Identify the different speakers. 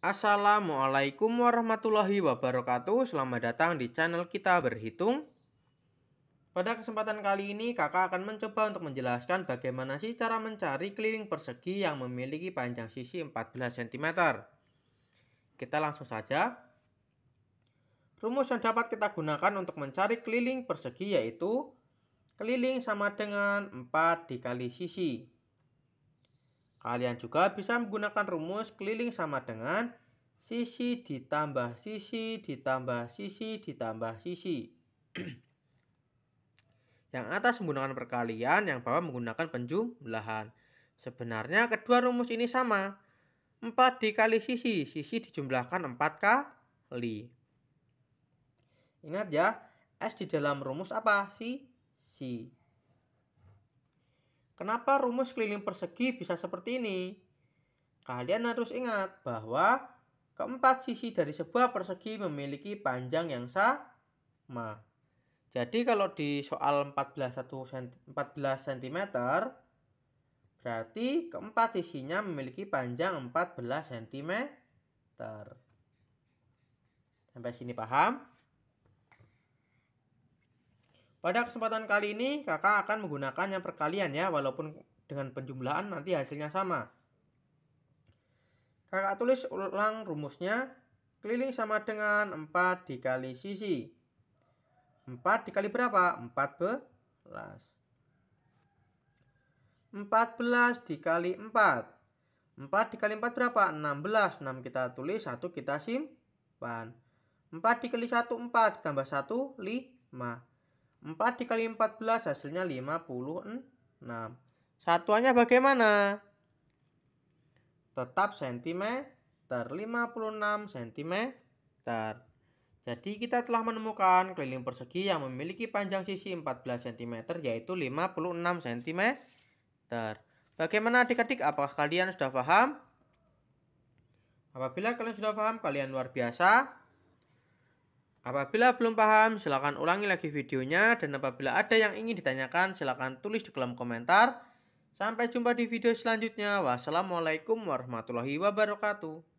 Speaker 1: Assalamualaikum warahmatullahi wabarakatuh Selamat datang di channel kita berhitung Pada kesempatan kali ini kakak akan mencoba untuk menjelaskan bagaimana sih cara mencari keliling persegi yang memiliki panjang sisi 14 cm Kita langsung saja Rumus yang dapat kita gunakan untuk mencari keliling persegi yaitu Keliling sama dengan 4 dikali sisi Kalian juga bisa menggunakan rumus keliling sama dengan sisi ditambah sisi ditambah sisi ditambah sisi. yang atas menggunakan perkalian, yang bawah menggunakan penjumlahan. Sebenarnya kedua rumus ini sama. 4 dikali sisi, sisi dijumlahkan 4 kali. Ingat ya, S di dalam rumus apa? Sisi. Kenapa rumus keliling persegi bisa seperti ini? Kalian harus ingat bahwa keempat sisi dari sebuah persegi memiliki panjang yang sama. Jadi kalau di soal 14, 1, 14 cm, berarti keempat sisinya memiliki panjang 14 cm. Sampai sini paham? Pada kesempatan kali ini, kakak akan menggunakan yang perkalian ya, walaupun dengan penjumlahan nanti hasilnya sama. Kakak tulis ulang rumusnya, keliling sama dengan 4 dikali sisi. 4 dikali berapa? 14. 14 dikali 4. 4 dikali 4 berapa? 16. 6 kita tulis, 1 kita simpan. 4 dikali 1, 4. Ditambah 1, 5. 4 dikali 14 hasilnya 56. Satuannya bagaimana? Tetap sentimeter, 56 cm. Jadi kita telah menemukan keliling persegi yang memiliki panjang sisi 14 cm yaitu 56 cm. Bagaimana adik-adik? Apakah kalian sudah paham? Apabila kalian sudah paham, kalian luar biasa. Apabila belum paham, silakan ulangi lagi videonya dan apabila ada yang ingin ditanyakan, silakan tulis di kolom komentar. Sampai jumpa di video selanjutnya. Wassalamualaikum warahmatullahi wabarakatuh.